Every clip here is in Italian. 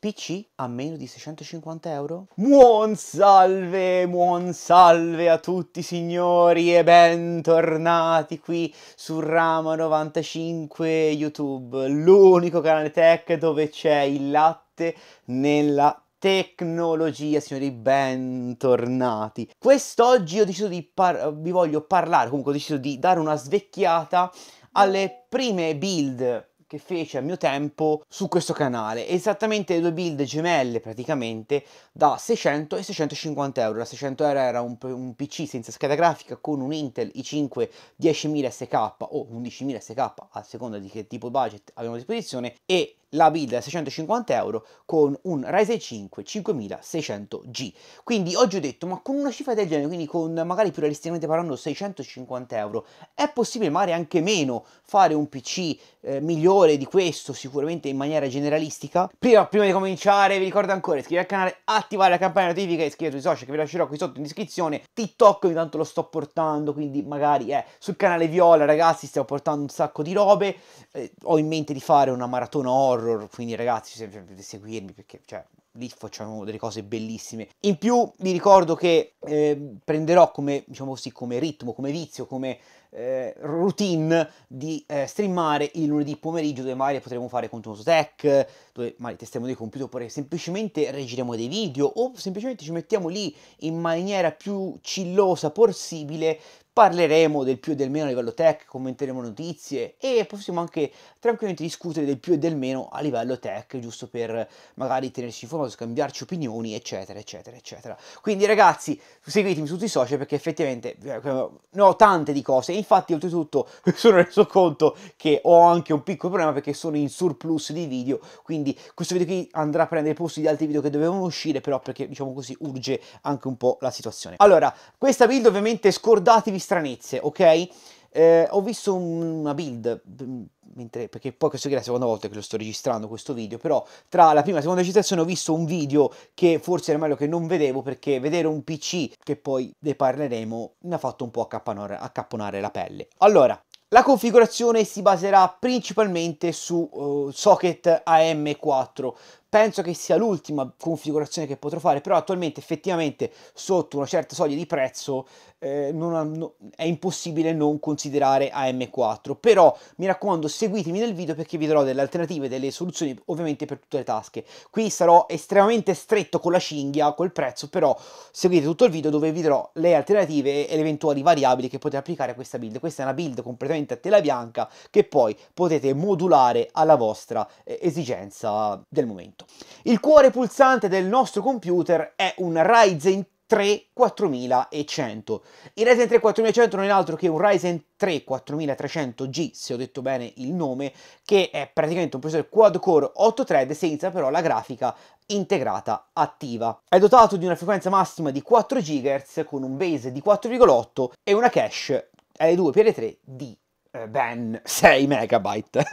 PC a meno di 650 euro? Buon salve, buon salve a tutti signori e bentornati qui su Rama95 YouTube, l'unico canale tech dove c'è il latte nella tecnologia, signori, bentornati. Quest'oggi ho deciso di par- vi voglio parlare, comunque ho deciso di dare una svecchiata alle prime build che fece a mio tempo su questo canale, esattamente due build gemelle praticamente da 600 e 650 euro, la 600 euro era un, un PC senza scheda grafica con un Intel i5 10000 SK o 11000 SK a seconda di che tipo budget abbiamo a disposizione e la build a 650 euro con un Ryzen 5 5600G. Quindi oggi ho detto, ma con una cifra del genere, quindi con magari più realisticamente parlando 650 euro, è possibile magari anche meno fare un PC eh, migliore di questo, sicuramente in maniera generalistica? Prima, prima di cominciare vi ricordo ancora, iscrivetevi al canale, attivare la campanella notifica e iscrivetevi sui social che vi lascerò qui sotto in descrizione. TikTok ogni tanto lo sto portando, quindi magari eh, sul canale Viola ragazzi stiamo portando un sacco di robe, eh, ho in mente di fare una maratona oro horror, quindi ragazzi se potete seguirmi perché cioè, lì facciamo delle cose bellissime. In più vi ricordo che eh, prenderò come, diciamo così, come ritmo, come vizio, come eh, routine di eh, streamare il lunedì pomeriggio dove magari potremo fare contenuto tech, dove magari testiamo dei computer oppure semplicemente regiremo dei video o semplicemente ci mettiamo lì in maniera più cillosa possibile parleremo del più e del meno a livello tech, commenteremo notizie e possiamo anche tranquillamente discutere del più e del meno a livello tech, giusto per magari tenerci informati, scambiarci opinioni, eccetera, eccetera, eccetera. Quindi ragazzi, seguitemi su tutti i social perché effettivamente eh, ne ho tante di cose infatti oltretutto mi sono reso conto che ho anche un piccolo problema perché sono in surplus di video, quindi questo video qui andrà a prendere posto di altri video che dovevano uscire, però perché diciamo così urge anche un po' la situazione. Allora, questa build ovviamente scordatevi stranezze, ok? Eh, ho visto una build, mm, mentre, perché poi questo è la seconda volta che lo sto registrando questo video, però tra la prima e la seconda registrazione ho visto un video che forse era meglio che non vedevo perché vedere un PC, che poi ne parleremo, mi ha fatto un po' accapponare, accapponare la pelle. Allora, la configurazione si baserà principalmente su uh, socket AM4, Penso che sia l'ultima configurazione che potrò fare, però attualmente effettivamente sotto una certa soglia di prezzo eh, ha, no, è impossibile non considerare AM4. Però mi raccomando seguitemi nel video perché vi darò delle alternative, delle soluzioni ovviamente per tutte le tasche. Qui sarò estremamente stretto con la cinghia, col prezzo, però seguite tutto il video dove vi darò le alternative e le eventuali variabili che potete applicare a questa build. Questa è una build completamente a tela bianca che poi potete modulare alla vostra eh, esigenza del momento fatto. Il cuore pulsante del nostro computer è un Ryzen 3 4100. Il Ryzen 3 4100 non è altro che un Ryzen 3 4300G, se ho detto bene il nome, che è praticamente un processore quad core 8 thread senza però la grafica integrata attiva. È dotato di una frequenza massima di 4 GHz con un base di 4,8 e una cache L2 PL3 di eh, ben 6 megabyte.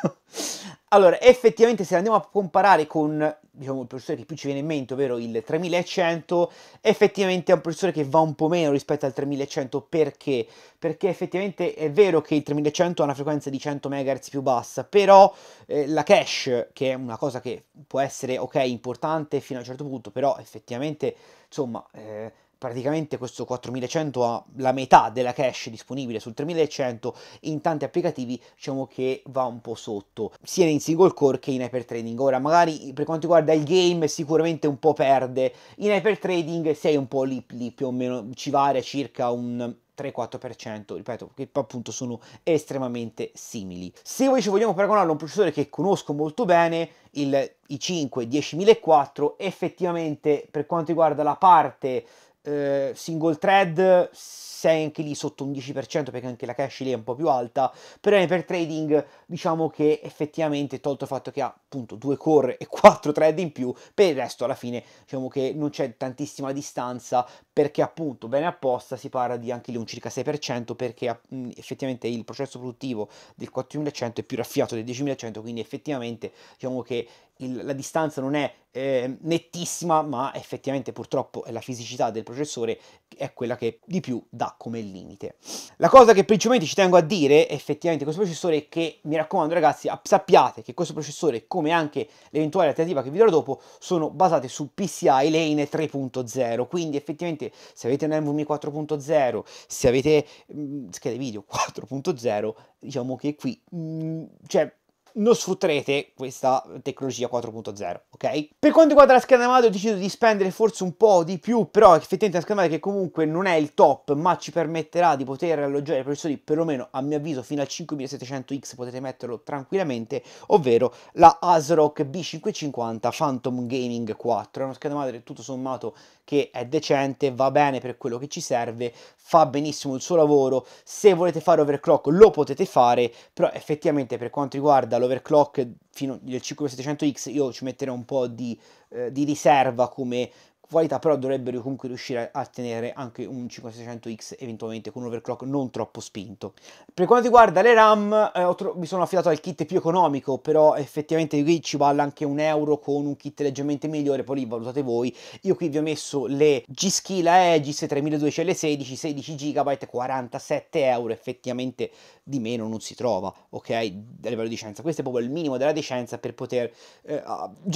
allora, effettivamente se andiamo a comparare con diciamo, il processore che più ci viene in mente, ovvero il 3100, effettivamente è un processore che va un po' meno rispetto al 3100, perché? Perché effettivamente è vero che il 3100 ha una frequenza di 100 MHz più bassa, però eh, la cache, che è una cosa che può essere, ok, importante fino a un certo punto, però effettivamente, insomma... Eh, praticamente questo 4100 ha la metà della cache disponibile sul 3100 in tanti applicativi diciamo che va un po' sotto sia in single core che in hyper trading ora magari per quanto riguarda il game sicuramente un po' perde in hyper trading sei un po' lì, lì più o meno ci varia circa un 3-4%, ripeto, che appunto sono estremamente simili. Se invece vogliamo paragonarlo a un processore che conosco molto bene, il i5 10004, effettivamente per quanto riguarda la parte eh, single thread sei anche lì sotto un 10% perché anche la cash lì è un po' più alta, però per trading diciamo che effettivamente tolto il fatto che ha appunto due core e quattro thread in più, per il resto alla fine diciamo che non c'è tantissima distanza perché appunto bene apposta si parla di anche lì un circa 6% perché effettivamente il processo produttivo del 4100 è più raffiato del 10100 quindi effettivamente diciamo che il, la distanza non è eh, nettissima ma effettivamente purtroppo è la fisicità del processore è quella che di più dà come limite. La cosa che principalmente ci tengo a dire effettivamente questo processore è che mi raccomando ragazzi sappiate che questo processore con come anche l'eventuale alternativa che vi darò dopo, sono basate su PCI Lane 3.0, quindi effettivamente se avete un NVMe 4.0, se avete mh, mm, schede video 4.0, diciamo che qui mh, mm, cioè, non sfrutterete questa tecnologia 4.0, ok? Per quanto riguarda la scheda madre ho deciso di spendere forse un po' di più, però effettivamente la scheda madre che comunque non è il top, ma ci permetterà di poter alloggiare i processori perlomeno a mio avviso fino al 5700X potete metterlo tranquillamente, ovvero la ASRock B550 Phantom Gaming 4, è una scheda madre tutto sommato che è decente, va bene per quello che ci serve, fa benissimo il suo lavoro, se volete fare overclock lo potete fare, però effettivamente per quanto riguarda lo all'overclock fino del 5700X io ci metterei un po' di, eh, di riserva come qualità però dovrebbero comunque riuscire a tenere anche un 5600X eventualmente con un overclock non troppo spinto. Per quanto riguarda le RAM eh, tro- mi sono affidato al kit più economico però effettivamente qui ci vale anche un euro con un kit leggermente migliore poi lì valutate voi. Io qui vi ho messo le G-Skilla Aegis 3200L16 16 GB 47 euro effettivamente di meno non si trova ok a livello di scienza questo è proprio il minimo della decenza per poter eh,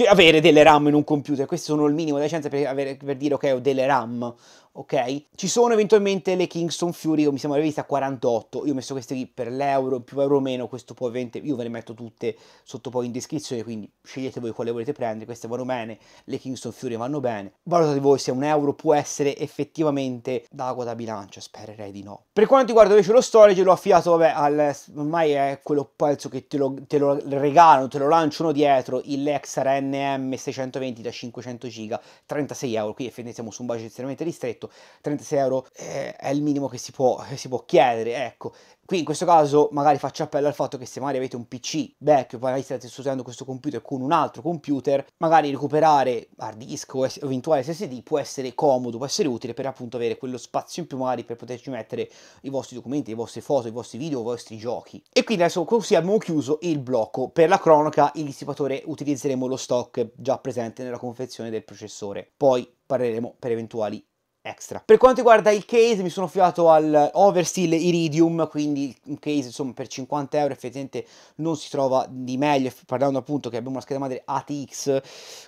avere delle RAM in un computer questo sono il minimo della decenza per avere per, dire ok ho delle RAM ok? Ci sono eventualmente le Kingston Fury, mi sembra a 48, io ho messo queste qui per l'euro, più euro o meno, questo poi ovviamente io ve le metto tutte sotto poi in descrizione, quindi scegliete voi quale volete prendere, queste vanno bene, le Kingston Fury vanno bene, valutate voi se un euro può essere effettivamente dalla quota bilancia, spererei di no. Per quanto riguarda invece lo storage, l'ho affidato, vabbè, al, ormai è quello pezzo che te lo, te lo regalano, te lo lanciano dietro, il Lexar NM 620 da 500 giga, 36 euro, qui effettivamente siamo su un budget estremamente ristretto, detto, 36 euro eh, è il minimo che si, può, che si può chiedere, ecco. Qui in questo caso magari faccio appello al fatto che se magari avete un PC vecchio, magari state usando questo computer con un altro computer, magari recuperare hard disk o eventuale SSD può essere comodo, può essere utile per appunto avere quello spazio in più magari per poterci mettere i vostri documenti, le vostre foto, i vostri video, i vostri giochi. E quindi adesso così abbiamo chiuso il blocco. Per la cronaca il dissipatore utilizzeremo lo stock già presente nella confezione del processore. Poi parleremo per eventuali extra. Per quanto riguarda il case mi sono fidato al Oversteel Iridium, quindi un case insomma per 50 euro effettivamente non si trova di meglio, parlando appunto che abbiamo una scheda madre ATX,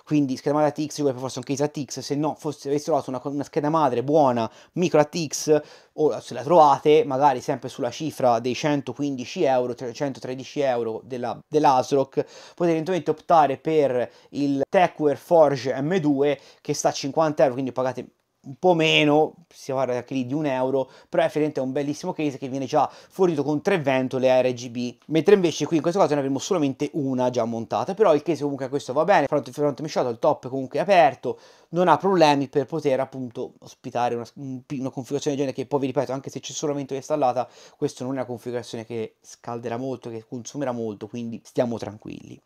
quindi scheda madre ATX vuole per forza un case ATX, se no fosse, avessi trovato una, una scheda madre buona micro ATX o se la trovate magari sempre sulla cifra dei 115 euro, 113 euro della, dell'ASRock, potete eventualmente optare per il Techware Forge M2 che sta a 50 euro, quindi pagate un po' meno, si parla di un euro, però è un bellissimo case che viene già fornito con tre ventole RGB, mentre invece qui in questo caso ne avremo solamente una già montata, però il case comunque a questo va bene, front, fronte misciato, il top comunque è aperto, non ha problemi per poter appunto ospitare una, una configurazione del genere che poi vi ripeto, anche se c'è solamente installata, questa non è una configurazione che scalderà molto, che consumerà molto, quindi stiamo tranquilli.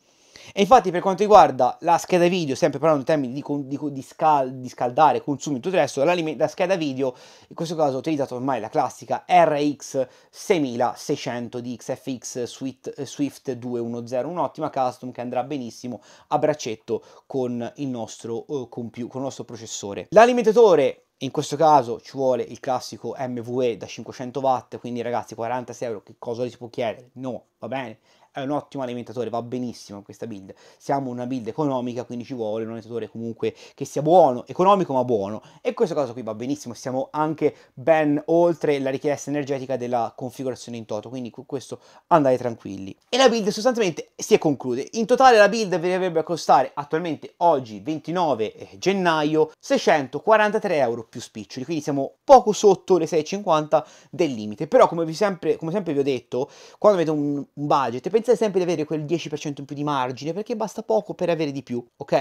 E infatti per quanto riguarda la scheda video, sempre parlando in termini di, di, di, scal, di scaldare, consumi e tutto il resto, la, la, scheda video, in questo caso ho utilizzato ormai la classica RX 6600 di XFX Swift, Swift 210, un'ottima custom che andrà benissimo a braccetto con il nostro, eh, con il nostro processore. L'alimentatore in questo caso ci vuole il classico MVE da 500 watt, quindi ragazzi 46 euro che cosa gli si può chiedere? No, va bene, è un ottimo alimentatore, va benissimo questa build. Siamo una build economica, quindi ci vuole un alimentatore comunque che sia buono, economico ma buono. E questa cosa qui va benissimo, siamo anche ben oltre la richiesta energetica della configurazione in toto, quindi con questo andate tranquilli. E la build sostanzialmente si è conclude. In totale la build vi dovrebbe costare attualmente oggi 29 eh, gennaio 643 euro più spiccioli, quindi siamo poco sotto le 6,50 del limite. Però come, vi sempre, come sempre vi ho detto, quando avete un budget pensate Pensate sempre di avere quel 10% in più di margine perché basta poco per avere di più, ok?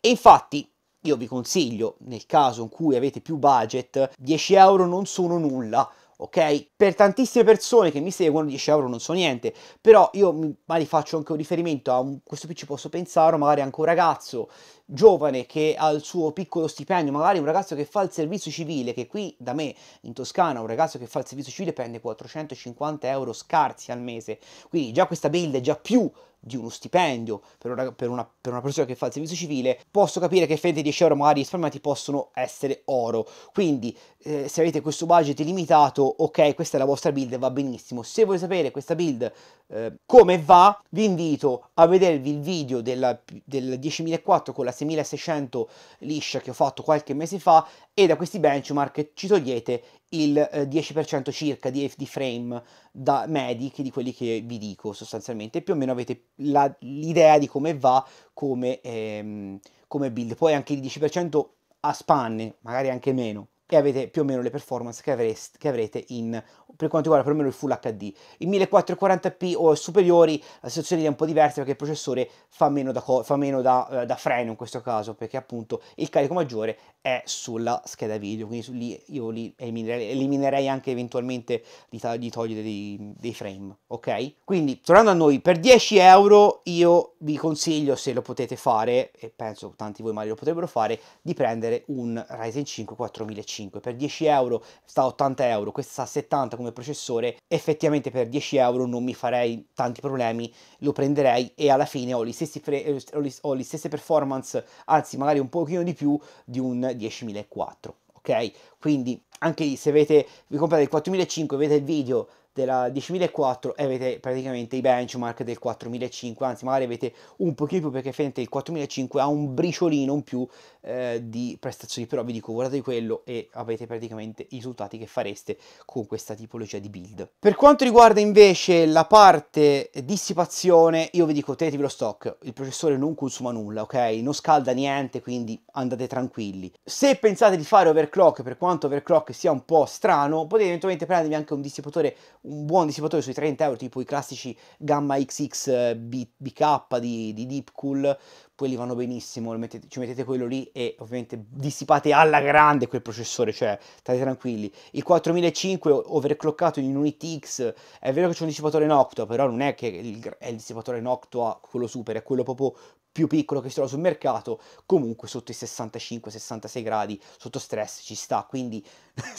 E infatti io vi consiglio, nel caso in cui avete più budget, 10 euro non sono nulla, ok? Per tantissime persone che mi seguono 10 euro non so niente, però io magari faccio anche un riferimento a un, questo qui ci posso pensare, magari anche un ragazzo giovane che ha il suo piccolo stipendio, magari un ragazzo che fa il servizio civile, che qui da me in Toscana un ragazzo che fa il servizio civile prende 450 euro scarsi al mese, quindi già questa build è già più di uno stipendio per una, per, una, per una, persona che fa il servizio civile, posso capire che effettivamente 10 euro magari risparmiati possono essere oro. Quindi, eh, se avete questo budget limitato, ok, questa è la vostra build, va benissimo. Se vuoi sapere questa build eh, come va vi invito a vedervi il video della, del 10.004 con la 6.600 liscia che ho fatto qualche mese fa e da questi benchmark ci togliete il 10% eh, circa di, di frame da medi di quelli che vi dico sostanzialmente più o meno avete la, l'idea di come va come, ehm, come build poi anche il 10% a spanne magari anche meno e avete più o meno le performance che, avreste, che avrete in per quanto riguarda perlomeno il Full HD. I 1440p o superiori la situazione è un po' diversa perché il processore fa meno, da, fa meno da, eh, da, freno in questo caso perché appunto il carico maggiore è sulla scheda video, quindi su lì, io lì eliminerei, eliminerei, anche eventualmente di, di togliere dei, dei, frame, ok? Quindi tornando a noi, per 10 euro io vi consiglio se lo potete fare, e penso tanti di voi magari lo potrebbero fare, di prendere un Ryzen 5 4500, per 10 euro sta a 80 euro, questa sta a 70 come processore, effettivamente per 10 euro non mi farei tanti problemi, lo prenderei e alla fine ho, gli stessi pre- eh, ho le stesse performance, anzi magari un pochino di più di un 10004. Ok, quindi anche se avete, vi comprate il 4005 avete il video della 10.004 e avete praticamente i benchmark del 4.500, anzi magari avete un pochino più perché effettivamente il 4.500 ha un briciolino in più eh, di prestazioni, però vi dico guardate quello e avete praticamente i risultati che fareste con questa tipologia di build. Per quanto riguarda invece la parte dissipazione, io vi dico tenetevi lo stock, il processore non consuma nulla, ok? Non scalda niente, quindi andate tranquilli. Se pensate di fare overclock, per quanto overclock sia un po' strano, potete eventualmente prendervi anche un dissipatore, un buon dissipatore sui 30 euro, tipo i classici Gamma XX BK di, di Deepcool, quelli vanno benissimo, mettete, ci mettete quello lì e ovviamente dissipate alla grande quel processore, cioè state tranquilli. Il 4005 overclockato in Unity X, è vero che c'è un dissipatore in Octua, però non è che il, è il dissipatore in Octua quello super, è quello proprio più piccolo che si trova sul mercato, comunque sotto i 65-66 gradi, sotto stress ci sta, quindi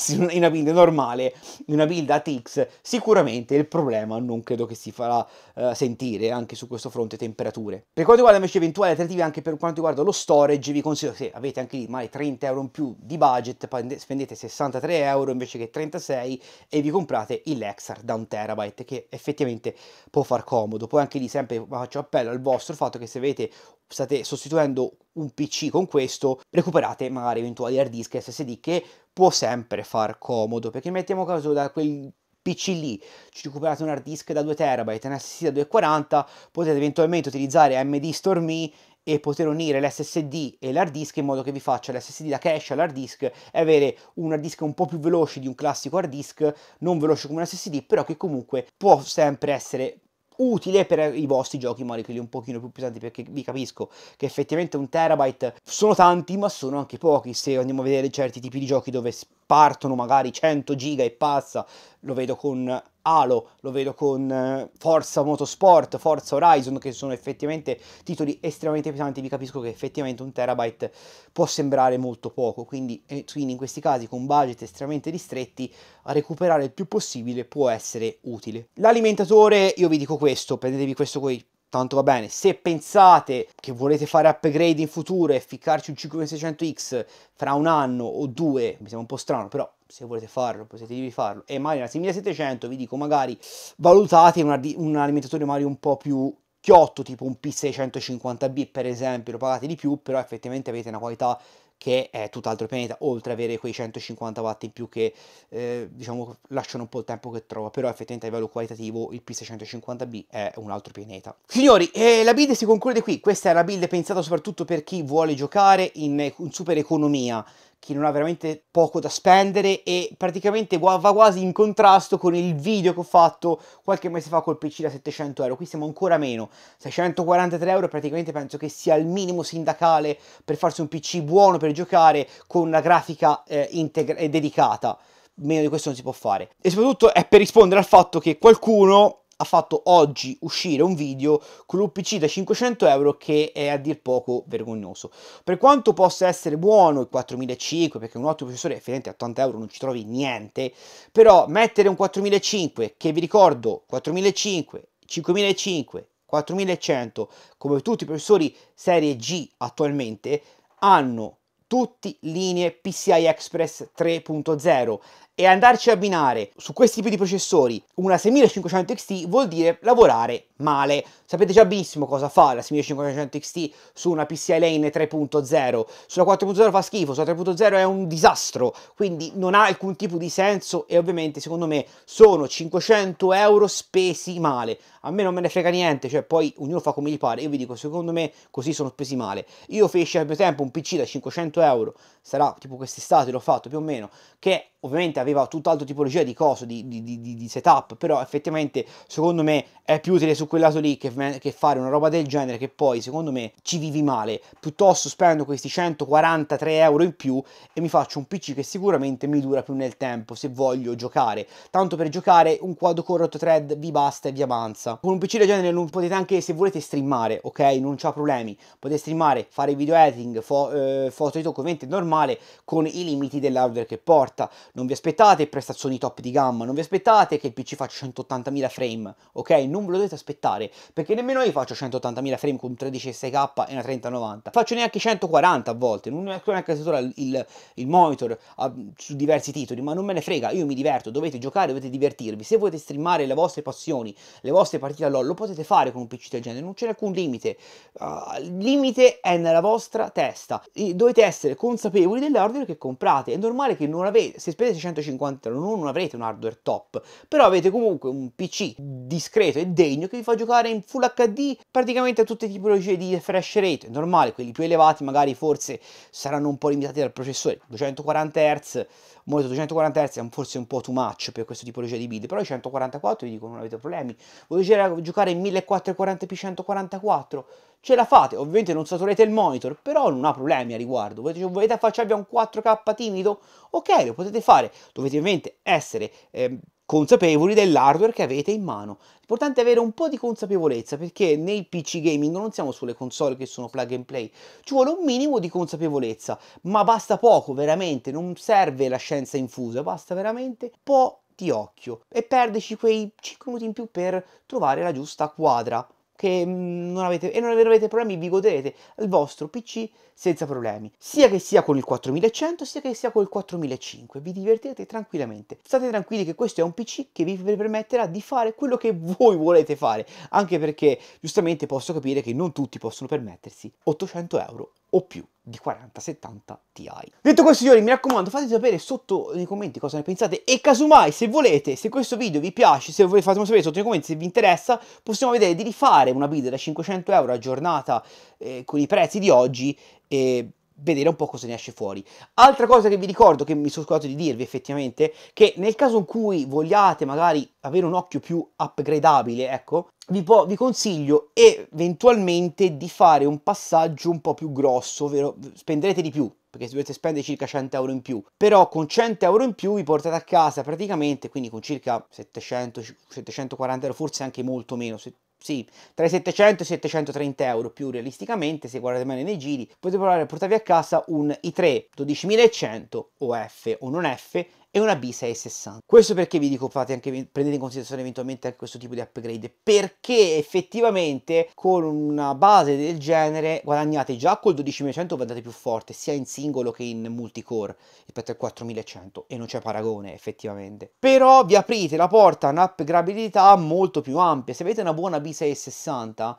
in una build normale, in una build ATX, sicuramente il problema non credo che si farà uh, sentire anche su questo fronte temperature. Per quanto riguarda invece eventuali alternative anche per quanto riguarda lo storage, vi consiglio se avete anche lì magari 30 euro in più di budget, spendete 63 euro invece che 36 e vi comprate il Lexar da un terabyte che effettivamente può far comodo. Poi anche lì sempre faccio appello al vostro fatto che se avete state sostituendo un PC con questo, recuperate magari eventuali hard disk SSD che può sempre far comodo, perché mettiamo caso da quel PC lì, ci recuperate un hard disk da 2 terabyte, un SSD da 240, potete eventualmente utilizzare MD Stormy e poter unire l'SSD e l'hard disk in modo che vi faccia l'SSD da cache all'hard disk e avere un hard disk un po' più veloce di un classico hard disk, non veloce come un SSD, però che comunque può sempre essere utile per i vostri giochi, magari quelli un pochino più pesanti, perché vi capisco che effettivamente un terabyte sono tanti, ma sono anche pochi. Se andiamo a vedere certi tipi di giochi dove partono magari 100 giga e passa, lo vedo con Halo, lo vedo con eh, Forza Motorsport, Forza Horizon, che sono effettivamente titoli estremamente pesanti, vi capisco che effettivamente un terabyte può sembrare molto poco, quindi, eh, quindi in questi casi con budget estremamente ristretti a recuperare il più possibile può essere utile. L'alimentatore, io vi dico questo, prendetevi questo coi tanto va bene. Se pensate che volete fare upgrade in futuro e ficcarci un 5600X fra un anno o due, mi sembra un po' strano, però se volete farlo, potete di farlo, e magari una 6700 vi dico magari valutate una, un alimentatore magari un po' più chiotto, tipo un P650B per esempio, lo pagate di più, però effettivamente avete una qualità che è tutt'altro pianeta, oltre ad avere quei 150 watt in più che eh, diciamo lasciano un po' il tempo che trova, però effettivamente a livello qualitativo il P650B è un altro pianeta. Signori, eh, la build si conclude qui, questa è una build pensata soprattutto per chi vuole giocare in, eh, in super economia, chi non ha veramente poco da spendere e praticamente va quasi in contrasto con il video che ho fatto qualche mese fa col PC da 700 euro, qui siamo ancora meno, 643 euro praticamente penso che sia il minimo sindacale per farsi un PC buono per giocare con una grafica eh, integra- eh, dedicata meno di questo non si può fare. E soprattutto è per rispondere al fatto che qualcuno ha fatto oggi uscire un video con l'UPC da 500 euro che è a dir poco vergognoso. Per quanto possa essere buono il 4500, perché un ottimo processore effettivamente a 80 euro non ci trovi niente, però mettere un 4005 che vi ricordo 4005, 5005, 4100 come tutti i professori serie G attualmente hanno tutti linee PCI Express 3.0 e andarci a abbinare su questi tipi di processori una 6500 XT vuol dire lavorare male. Sapete già benissimo cosa fa la 6500 XT su una PCI Lane 3.0, sulla 4.0 fa schifo, sulla 3.0 è un disastro, quindi non ha alcun tipo di senso e ovviamente secondo me sono 500 euro spesi male. A me non me ne frega niente, cioè poi ognuno fa come gli pare, io vi dico secondo me così sono spesi male. Io feci al mio tempo un PC da 500 euro sarà tipo quest'estate l'ho fatto più o meno, che ovviamente aveva tutt'altra tipologia di cose, di, di, di, di, setup, però effettivamente secondo me è più utile su quel lato lì che, che, fare una roba del genere che poi secondo me ci vivi male, piuttosto spendo questi 143 euro in più e mi faccio un PC che sicuramente mi dura più nel tempo se voglio giocare, tanto per giocare un quadro core 8 thread vi basta e vi avanza, con un PC del genere non potete anche se volete streamare, ok? Non c'ha problemi, potete streamare, fare video editing, fo- eh, foto di tocco, ovviamente normale, normale con i limiti dell'hardware che porta. Non vi aspettate prestazioni top di gamma, non vi aspettate che il PC faccia 180.000 frame, ok? Non ve lo dovete aspettare, perché nemmeno io faccio 180.000 frame con un 13 6K e una 3090. Faccio neanche 140 a volte, non è neanche a il, il, monitor a, su diversi titoli, ma non me ne frega, io mi diverto, dovete giocare, dovete divertirvi. Se volete streamare le vostre passioni, le vostre partite all'OL, lo potete fare con un PC del genere, non c'è alcun limite. Uh, il limite è nella vostra testa, E dovete essere consapevoli consapevoli dell'hardware che comprate. È normale che non avete, se spendete 650 euro non avrete un hardware top, però avete comunque un PC discreto e degno che vi fa giocare in Full HD praticamente a tutte le tipologie di refresh rate. È normale, quelli più elevati magari forse saranno un po' limitati dal processore, 240 Hz, molto 240 Hz è forse un po' too much per questo tipologia di video, però i 144 vi dico non avete problemi. Volete giocare in 1440p 144? ce la fate, ovviamente non saturate il monitor, però non ha problemi a riguardo, volete, volete affacciarvi a un 4K timido? Ok, lo potete fare, dovete ovviamente essere eh, consapevoli dell'hardware che avete in mano. L'importante è avere un po' di consapevolezza perché nei PC gaming non siamo sulle console che sono plug and play, ci vuole un minimo di consapevolezza, ma basta poco veramente, non serve la scienza infusa, basta veramente un po' di occhio e perderci quei 5 minuti in più per trovare la giusta quadra che mm, non avete, e non avete problemi, vi godrete il vostro PC senza problemi, sia che sia con il 4100 sia che sia con il 4005, vi divertirete tranquillamente. State tranquilli che questo è un PC che vi permetterà di fare quello che voi volete fare, anche perché giustamente posso capire che non tutti possono permettersi 800 euro o più di 4070 Ti. Detto questo signori mi raccomando fatemi sapere sotto nei commenti cosa ne pensate e casomai se volete, se questo video vi piace, se volete fatemi sapere sotto nei commenti se vi interessa possiamo vedere di rifare una build da 500 euro aggiornata eh, con i prezzi di oggi e vedere un po' cosa ne esce fuori. Altra cosa che vi ricordo, che mi sono scordato di dirvi effettivamente, che nel caso in cui vogliate magari avere un occhio più upgradabile, ecco, vi, po- vi consiglio eventualmente di fare un passaggio un po' più grosso, ovvero spenderete di più, perché dovete spendere circa 100 euro in più, però con 100 euro in più vi portate a casa praticamente, quindi con circa 700, 740 euro, forse anche molto meno, sì, tra i 700 e i 730 euro più realisticamente, se guardate bene nei giri, potete provare a portarvi a casa un i3 12100 o F o non F e una B660. Questo perché vi dico fate anche, prendete in considerazione eventualmente anche questo tipo di upgrade, perché effettivamente con una base del genere guadagnate già col 12900 guardate più forte, sia in singolo che in multicore rispetto al 4100 e non c'è paragone effettivamente. Però vi aprite la porta a un'upgradabilità molto più ampia, se avete una buona B660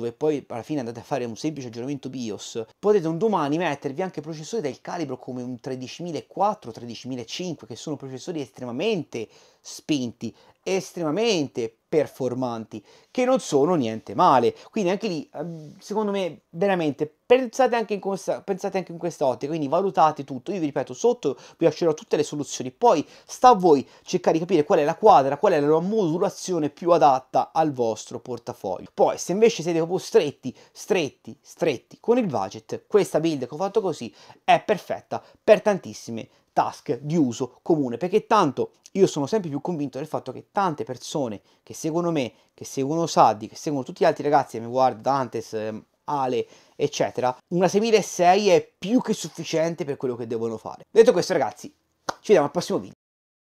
dove poi alla fine andate a fare un semplice aggiornamento BIOS, potete un domani mettervi anche processori del calibro come un 13004, 13005, che sono processori estremamente spinti, estremamente performanti, che non sono niente male. Quindi anche lì, ehm, secondo me, veramente pensate anche in questa, pensate anche in questa ottica, quindi valutate tutto. Io vi ripeto, sotto vi lascerò tutte le soluzioni, poi sta a voi cercare di capire qual è la quadra, qual è la modulazione più adatta al vostro portafoglio. Poi, se invece siete proprio stretti, stretti, stretti con il budget, questa build che ho fatto così è perfetta per tantissime task di uso comune, perché tanto io sono sempre più convinto del fatto che tante persone che seguono me, che seguono Saddi, che seguono tutti gli altri ragazzi che mi guardano, Dantes, ehm, Ale, eccetera, una 6006 è più che sufficiente per quello che devono fare. Detto questo ragazzi, ci vediamo al prossimo video.